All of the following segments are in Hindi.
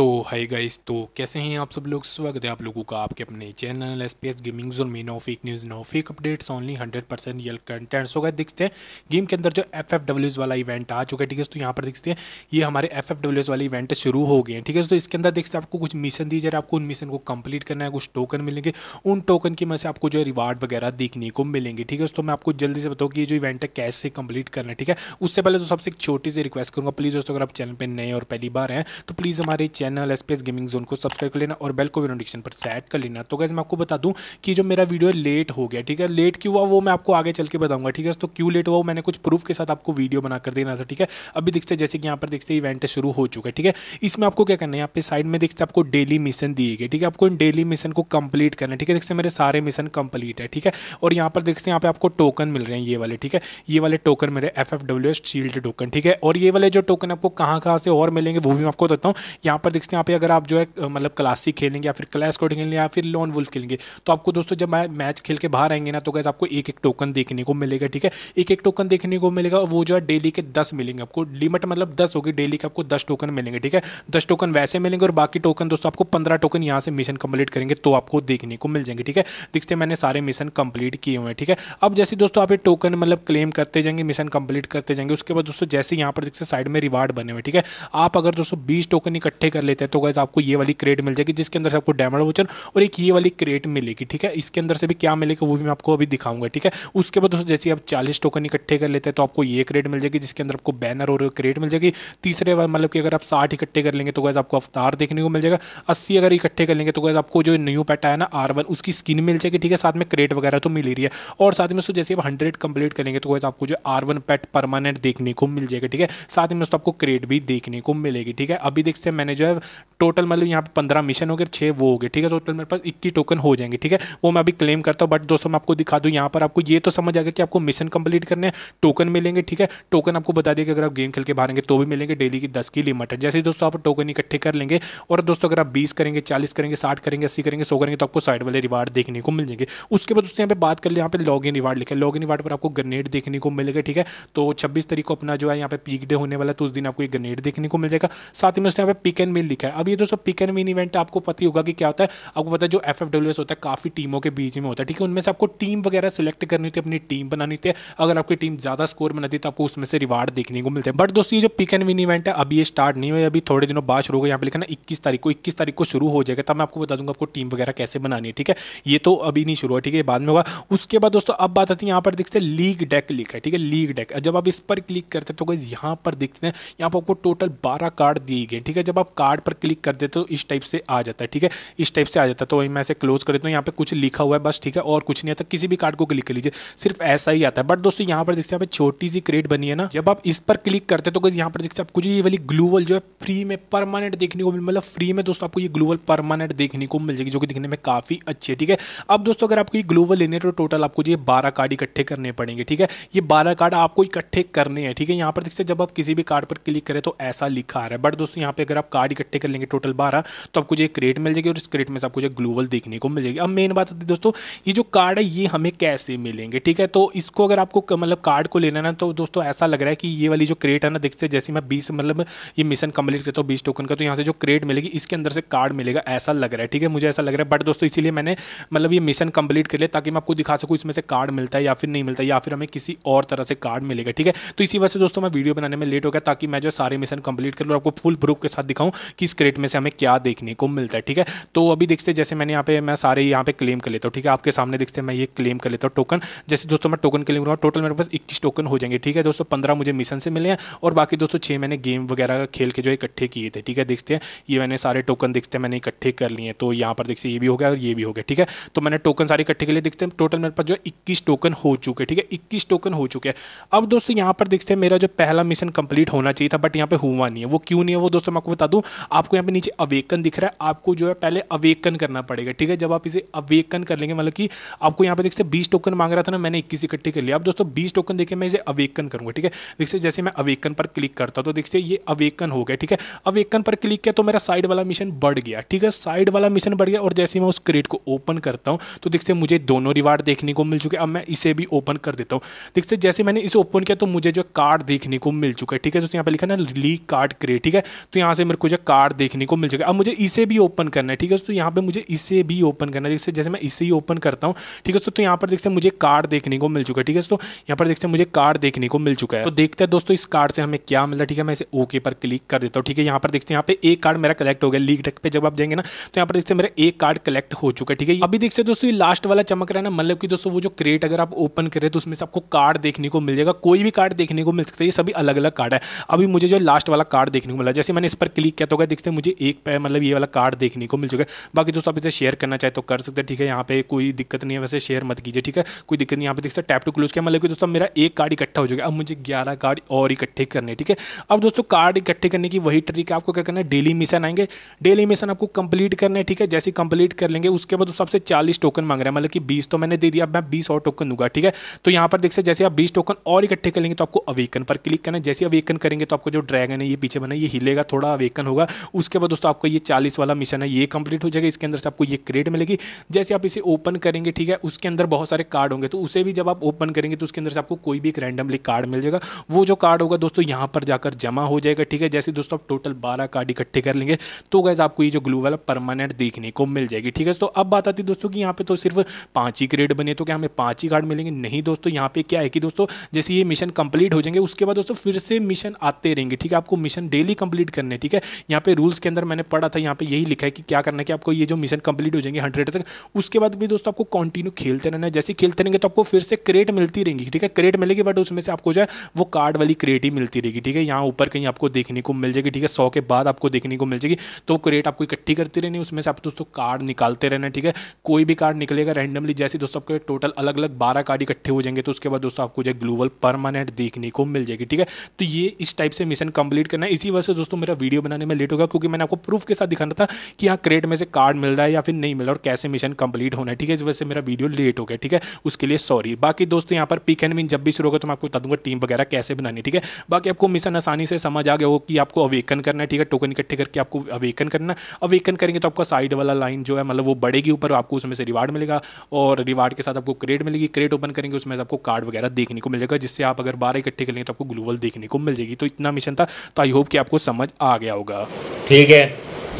तो हाय गाइस तो कैसे हैं आप सब लोग स्वागत है आप लोगों का आपके अपने channel S P S gaming zone में no fake news no fake updates only hundred percent real content so गए देखते हैं गेम के अंदर जो एफ एफ डब्ल्यूज वाला इवेंट आ चुका है ठीक है तो यहाँ पर दिखते हैं ये हमारे एफ एफ डब्ल्यूज वाले इवेंट शुरू हो गए हैं ठीक है तो इसके अंदर देखते हैं आपको कुछ मिशन दी जा रहा है आपको उन मिशन को कंप्लीट करना है कुछ टोकन मिलेंगे उन टोकन की वजह से आपको जो है रिवार्ड वगैरह देखने को मिलेंगे ठीक है तो मैं आपको जल्दी से बताऊँ कि ये जो इवेंट है कैसे कंप्लीट करना है ठीक है उससे पहले तो सबसे एक छोटी सी रिक्वेस्ट करूँगा प्लीज़ दोस्तों अगर आप चैनल पर नए और पहली बार हैं तो प्लीज़ हमारे channel channel S P S gaming zone को सब्सक्राइब कर लेना और बेल को भी नोटिफिकेशन पर सेट कर लेना तो गैस मैं आपको बता दूं कि जो मेरा वीडियो लेट हो गया ठीक है लेट क्यों हुआ वो मैं आपको आगे चल के बताऊंगा ठीक है तो क्यों लेट हुआ मैंने कुछ प्रूफ के साथ आपको वीडियो बनाकर देना था ठीक है अभी देखते जैसे कि यहाँ पर देखते इवेंट शुरू हो चुका है ठीक है इसमें आपको क्या करना है यहाँ पे साइड में देखते आपको डेली मिशन दिए गए ठीक है आपको इन डेली मिशन को कंप्लीट करना है ठीक है देखते मेरे सारे मिशन कंप्लीट है ठीक है और यहाँ पर देखते यहाँ पे आपको टोकन मिल रहे हैं ये वाले ठीक है ये वाले टोकन मेरे F F W S shield token ठीक है और ये वाले जो टोकन आपको कहाँ कहाँ से और मिलेंगे वो भी मैं आपको बताता हूँ यहाँ पर पर देखते हैं यहाँ पे अगर आप जो है मतलब क्लासिक खेलेंगे या फिर क्लास कोड खेलेंगे या फिर लॉन वुल्फ खेलेंगे तो आपको दोस्तों जब मैच खेल के बाहर आएंगे ना तो गैस आपको एक एक टोकन देखने को मिलेगा ठीक है एक एक टोकन देखने को मिलेगा वो जो है डेली के दस मिलेंगे आपको लिमिट मतलब दस होगी डेली के आपको दस टोकन मिलेंगे ठीक है दस टोकन वैसे मिलेंगे और बाकी टोकन दोस्तों आपको पंद्रह टोकन यहाँ से मिशन कंप्लीट करेंगे तो आपको देखने को मिल जाएंगे ठीक है देखते मैंने सारे मिशन कंप्लीट किए हुए हैं ठीक है अब जैसे दोस्तों आप ये टोकन मतलब क्लेम करते जाएंगे मिशन कंप्लीट करते जाएंगे उसके बाद दोस्तों जैसे यहाँ पर देखते साइड में रिवार्ड बने हुए ठीक है आप अगर दोस्तों बीस टोकन इकट्ठे कर लेते हैं तो गैस आपको ये वाली क्रेट मिल जाएगी जिसके अंदर से आपको डायमंड वोचर और एक ये वाली क्रेट मिलेगी ठीक है इसके अंदर से भी क्या मिलेगा वो भी मैं आपको अभी दिखाऊंगा ठीक है उसके बाद दोस्तों जैसे आप चालीस टोकन इकट्ठे कर लेते हैं तो आपको ये क्रेट मिल जाएगी जिसके अंदर आपको बैनर और क्रेट मिल जाएगी तीसरे मतलब कि अगर आप साठ इकट्ठे कर लेंगे तो गैस आपको अवतार देखने को मिल जाएगा अस्सी अगर इकट्ठे कर लेंगे तो गैस आपको जो न्यू पैटा आया ना आर उसकी स्किन मिल जाएगी ठीक है साथ में क्रेट वगैरह तो मिल ही रही है और साथ में जैसे आप हंड्रेड कंप्लीट करेंगे तो गैस आपको जो आर पैट परमानेंट देखने को मिल जाएगा ठीक है साथ में दोस्तों आपको क्रेट भी देखने को मिलेगी ठीक है अभी देखते हैं मैंने जो है टोटल मतलब यहाँ पे पंद्रह मिशन हो गए छः वो हो गए ठीक है टोटल तो मेरे पास इक्की टोकन हो जाएंगे ठीक है वो मैं अभी क्लेम करता हूँ बट दोस्तों मैं आपको दिखा दूँ यहाँ पर आपको ये तो समझ आ गया कि आपको मिशन कंप्लीट करने हैं टोकन मिलेंगे ठीक है टोकन आपको बता दिया कि अगर आप गेम खेल के बाहरेंगे तो भी मिलेंगे डेली की दस की लिमिट है जैसे ही दोस्तों आप टोकन इकट्ठे कर लेंगे और दोस्तों अगर आप बीस करेंगे चालीस करेंगे साठ करेंगे अस्सी करेंगे सौ करेंगे तो आपको साइड वाले रिवार्ड देखने को मिल जाएंगे उसके बाद दोस्तों यहाँ पर बात कर लिया यहाँ पर लॉग इन रिवार्ड लिखा है लॉग इन रिवार्ड पर आपको ग्रेनेड देखने को मिलेगा ठीक है तो छब्बीस तारीख को अपना जो है यहाँ पर पीक डे होने वाला तो उस दिन आपको एक ग्रेनेड देखने को मिल जाएगा साथ ही में उसने यहाँ पर पिक एंड में लिखा है अब ये दोस्तों पिक एंड विन इवेंट आपको पता ही होगा कि क्या होता है आपको पता है जो एफ होता है काफ़ी टीमों के बीच में होता है ठीक है उनमें से आपको टीम वगैरह सेलेक्ट करनी होती है अपनी टीम बनानी होती है अगर आपकी टीम ज़्यादा स्कोर बनाती है तो आपको उसमें से रिवार्ड देखने को मिलते हैं बट दोस्तों ये जो पिक एंड विन इवेंट है अभी ये स्टार्ट नहीं हुआ अभी थोड़े दिनों बाद शुरू होगा यहाँ पर लिखा ना इक्कीस तारीख को इक्कीस तारीख को शुरू हो जाएगा तब मैं आपको बता दूंगा आपको टीम वगैरह कैसे बनानी है ठीक है ये तो अभी नहीं शुरू हुआ ठीक है बाद में होगा उसके बाद दोस्तों अब बात आती है यहाँ पर देखते हैं लीग डेक लिखा है ठीक है लीग डेक जब आप इस पर क्लिक करते हैं तो यहाँ पर देखते हैं यहाँ पर आपको टोटल बारह कार्ड दिए गए ठीक है जब आप कार्ड कार्ड पर क्लिक कर देते हो इस टाइप से आ जाता है ठीक है इस टाइप से आ जाता है तो वही मैं ऐसे क्लोज कर देता हूँ यहाँ पे कुछ लिखा हुआ है बस ठीक है और कुछ नहीं आता किसी भी कार्ड को क्लिक कर लीजिए सिर्फ ऐसा ही आता है बट दोस्तों यहाँ पर देखते हैं छोटी सी क्रेट बनी है ना जब आप इस पर क्लिक करते तो यहाँ पर देखते आपको ये वाली ग्लूवल जो है फ्री में परमानेंट देखने को मतलब फ्री में दोस्तों आपको ये ग्लूवल परमानेंट देखने को मिल जाएगी जो कि दिखने में काफ़ी अच्छी है ठीक है अब दोस्तों अगर आपको ये ग्लूवल लेने तो टोटल आपको ये बारह कार्ड इकट्ठे करने पड़ेंगे ठीक है ये बारह कार्ड आपको इकट्ठे करने हैं ठीक है यहाँ पर देखते जब आप किसी भी कार्ड पर क्लिक करें तो ऐसा लिखा आ रहा है बट दोस्तों यहाँ पे अगर आप कार्ड इकट्ठे कर लेंगे टोटल बारह तो आपको जो क्रेट मिल जाएगी और इस क्रेट में से आपको जो ग्लोबल देखने को मिल जाएगी अब मेन बात आती है दोस्तों ये जो कार्ड है ये हमें कैसे मिलेंगे ठीक है तो इसको अगर आपको मतलब कार्ड को लेना ना तो दोस्तों ऐसा लग रहा है कि ये वाली जो क्रेट है ना देखते जैसे मैं बीस मतलब ये मिशन कंप्लीट करता हूँ बीस टोकन का तो यहाँ से जो क्रेट मिलेगी इसके अंदर से कार्ड मिलेगा ऐसा लग रहा है ठीक है मुझे ऐसा लग रहा है बट दोस्तों इसीलिए मैंने मतलब ये मिशन कंप्लीट कर लिया ताकि मैं आपको दिखा सकूँ इसमें से कार्ड मिलता है या फिर नहीं मिलता या फिर हमें किसी और तरह से कार्ड मिलेगा ठीक है तो इसी वजह से दोस्तों मैं वीडियो बनाने में लेट हो गया ताकि मैं जो सारे मिशन कंप्लीट कर लूँ आपको फुल प्रूफ के साथ दिखाऊँ कि इस क्रेट में से हमें क्या देखने को मिलता है ठीक है तो अभी देखते जैसे मैंने यहाँ पे मैं सारे यहाँ पे क्लेम कर लेता हूँ ठीक है आपके सामने देखते मैं ये क्लेम कर लेता हूँ टोकन जैसे दोस्तों मैं टोकन क्लेम करूँगा टोटल मेरे पास इक्कीस टोकन हो जाएंगे ठीक है दोस्तों पंद्रह मुझे मिशन से मिले हैं और बाकी दोस्तों छः मैंने गेम वगैरह खेल के जो इकट्ठे किए थे ठीक है देखते हैं ये मैंने सारे टोकन देखते हैं मैंने इकट्ठे कर लिए तो यहाँ पर देखते ये भी हो गया और ये भी हो गया ठीक है तो मैंने टोकन सारे इकट्ठे के लिए देखते हैं टोटल मेरे पास जो है इक्कीस टोकन हो चुके ठीक है इक्कीस टोकन हो चुके हैं अब दोस्तों यहाँ पर देखते हैं मेरा जो पहला मिशन कंप्लीट होना चाहिए था बट यहाँ पे हुआ नहीं है वो क्यों नहीं है वो दोस्तों मैं आपको बता दूँ आपको यहाँ पे नीचे अवेकन दिख रहा है आपको जो है पहले अवेकन करना पड़ेगा ठीक है जब आप इसे अवेकन कर लेंगे मतलब कि आपको यहाँ पे देख सकते बीस टोकन मांग रहा था ना मैंने इक्कीस इकट्ठे कर लिया अब दोस्तों बीस टोकन देखिए मैं इसे अवेकन करूँगा ठीक है देखिए जैसे मैं अवेकन पर क्लिक करता तो देखिए ये अवेकन हो गया ठीक है अवेकन पर क्लिक किया तो मेरा साइड वाला मिशन बढ़ गया ठीक है साइड वाला मिशन बढ़ गया और जैसे मैं उस क्रेट को ओपन करता हूँ तो देखते मुझे दोनों रिवार्ड देखने को मिल चुके अब मैं इसे भी ओपन कर देता हूँ देखते जैसे मैंने इसे ओपन किया तो मुझे जो कार्ड देखने को मिल चुका है ठीक है दोस्तों यहाँ पर लिखा ना लीक कार्ड क्रेट ठीक है तो यहाँ से मेरे को जो कार्ड देखने को मिल जाएगा अब मुझे इसे भी ओपन करना है ठीक है तो यहाँ पे मुझे इसे भी ओपन करना है जैसे जैसे मैं इसे ही ओपन करता हूँ ठीक है तो, तो यहाँ पर देखते मुझे कार्ड देखने को मिल चुका है ठीक है तो यहाँ पर देखते मुझे कार्ड देखने को मिल चुका है तो देखते हैं दोस्तों इस कार्ड से हमें क्या मिलता है ठीक है मैं इसे ओके पर क्लिक कर देता हूँ ठीक है यहाँ पर देखते हैं यहाँ पे एक कार्ड मेरा कलेक्ट हो गया लीक डेक पर जब आप जाएंगे ना तो यहाँ पर देखते मेरा एक कार्ड कलेक्ट हो चुका है ठीक है अभी देखते दोस्तों ये लास्ट वाला चमक रहा है ना मतलब कि दोस्तों वो जो क्रेट अगर आप ओपन करें तो उसमें से आपको कार्ड देखने को मिल जाएगा कोई भी कार्ड देखने को मिल सकता है ये सभी अलग अलग कार्ड है अभी मुझे जो लास्ट वाला कार्ड देखने को मिला जैसे मैंने इस पर क्लिक किया तो गए देखते हैं मुझे एक पे मतलब ये वाला कार्ड देखने को मिल चुका है बाकी दोस्तों आप इसे शेयर करना चाहे तो कर सकते हैं ठीक है यहाँ पे कोई दिक्कत नहीं है वैसे शेयर मत कीजिए ठीक है कोई दिक्कत नहीं यहाँ पे देख सकते टैप टू क्लोज किया मतलब कि दोस्तों मेरा एक कार्ड इकट्ठा हो जाएगा अब मुझे ग्यारह कार्ड और इकट्ठे करने ठीक है अब दोस्तों कार्ड इकट्ठे करने की वही ट्रिक आपको क्या करना है डेली मिशन आएंगे डेली मिशन आपको कंप्लीट करना है ठीक है जैसे कंप्लीट कर लेंगे उसके बाद दोस्तों आपसे चालीस टोकन मांग रहा है मतलब कि बीस तो मैंने दे दिया अब मैं बीस और टोकन दूंगा ठीक है तो यहाँ पर देख सकते जैसे आप बीस टोकन और इकट्ठे कर लेंगे तो आपको अवेकन पर क्लिक करना है जैसे अवेकन करेंगे तो आपको जो ड्रैगन है ये पीछे बना ये हिलेगा थोड़ा अवेकन होगा होगा उसके बाद दोस्तों आपका ये चालीस वाला मिशन है ये कंप्लीट हो जाएगा इसके अंदर से आपको ये क्रेड मिलेगी जैसे आप इसे ओपन करेंगे ठीक है उसके अंदर बहुत सारे कार्ड होंगे तो उसे भी जब आप ओपन करेंगे तो उसके अंदर से आपको कोई भी एक रैंडमली कार्ड मिल जाएगा वो जो कार्ड होगा दोस्तों यहाँ पर जाकर जमा हो जाएगा ठीक है जैसे दोस्तों आप टोटल बारह कार्ड इकट्ठे कर लेंगे तो गैस आपको ये जो ग्लू वाला परमानेंट देखने को मिल जाएगी ठीक है तो अब बात आती है दोस्तों की यहाँ पे तो सिर्फ पाँच ही क्रेड बने तो क्या हमें पाँच ही कार्ड मिलेंगे नहीं दोस्तों यहाँ पे क्या है कि दोस्तों जैसे ये मिशन कंप्लीट हो जाएंगे उसके बाद दोस्तों फिर से मिशन आते रहेंगे ठीक है आपको मिशन डेली कंप्लीट करने ठीक है यहाँ पे रूल्स के अंदर मैंने पढ़ा था यहाँ पे यही लिखा है कि क्या करना है कि आपको ये जो मिशन कंप्लीट हो जाएंगे हंड्रेड तक उसके बाद भी दोस्तों आपको कंटिन्यू खेलते रहना है जैसे खेलते रहेंगे तो आपको फिर से क्रेट मिलती रहेंगी ठीक है क्रेट मिलेगी बट उसमें से आपको जो है वो कार्ड वाली क्रेट ही मिलती रहेगी ठीक है यहाँ ऊपर कहीं आपको देखने को मिल जाएगी ठीक है सौ के बाद आपको देखने को मिल जाएगी तो क्रेट आपको इकट्ठी करती रहनी उसमें से आप दोस्तों कार्ड निकालते रहना ठीक है कोई भी कार्ड निकलेगा रैंडमली जैसे दोस्तों आपके टोटल अलग अलग बारह कार्ड इकट्ठे हो जाएंगे तो उसके बाद दोस्तों आपको जो है ग्लोबल परमानेंट देखने को मिल जाएगी ठीक है तो ये इस टाइप से मिशन कंप्लीट करना है इसी वजह से दोस्तों मेरा वीडियो बनाने में लेट होगा क्योंकि मैंने आपको प्रूफ के साथ दिखाना था कि यहाँ क्रेट में से कार्ड मिल रहा है या फिर नहीं मिल रहा और कैसे मिशन कंप्लीट होना है ठीक है इस वजह से मेरा वीडियो लेट हो गया ठीक है उसके लिए सॉरी बाकी दोस्तों यहाँ पर पिक एंड विन जब भी शुरू होगा तो मैं आपको बता दूंगा टीम वगैरह कैसे बनानी ठीक है बाकी आपको मिशन आसानी से समझ आ गया हो कि आपको अवेकन करना है ठीक है टोकन इकट्ठे करके आपको अवेकन करना अवेकन करेंगे तो आपका साइड वाला लाइन जो है मतलब वो बढ़ेगी ऊपर आपको उसमें से रिवार्ड मिलेगा और रिवार्ड के साथ आपको क्रेट मिलेगी क्रेट ओपन करेंगे उसमें आपको कार्ड वगैरह देखने को मिल जाएगा जिससे आप अगर बारह इकट्ठे करेंगे तो आपको ग्लूवल देखने को मिल जाएगी तो इतना मिशन था तो आई होप कि आपको समझ आ गया होगा ठीक है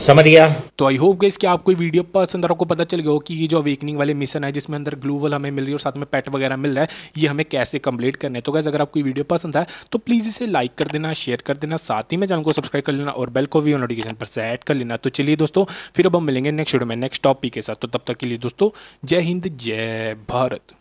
समझ गया तो आई होप गई कि आपको वीडियो पसंद आपको पता चल गया हो कि ये जो अवेकनिंग वाले मिशन है जिसमें अंदर ग्लूवल हमें मिल रही है और साथ में पेट वगैरह मिल रहा है ये हमें कैसे कंप्लीट करना है तो गैस अगर आपको वीडियो पसंद है तो प्लीज़ इसे लाइक कर देना शेयर कर देना साथ ही में चैनल को सब्सक्राइब कर लेना और बेल को भी नोटिफिकेशन पर सेट कर लेना तो चलिए दोस्तों फिर अब हम मिलेंगे नेक्स्ट वीडियो में नेक्स्ट टॉपिक के साथ तो तब तक के लिए दोस्तों जय हिंद जय भारत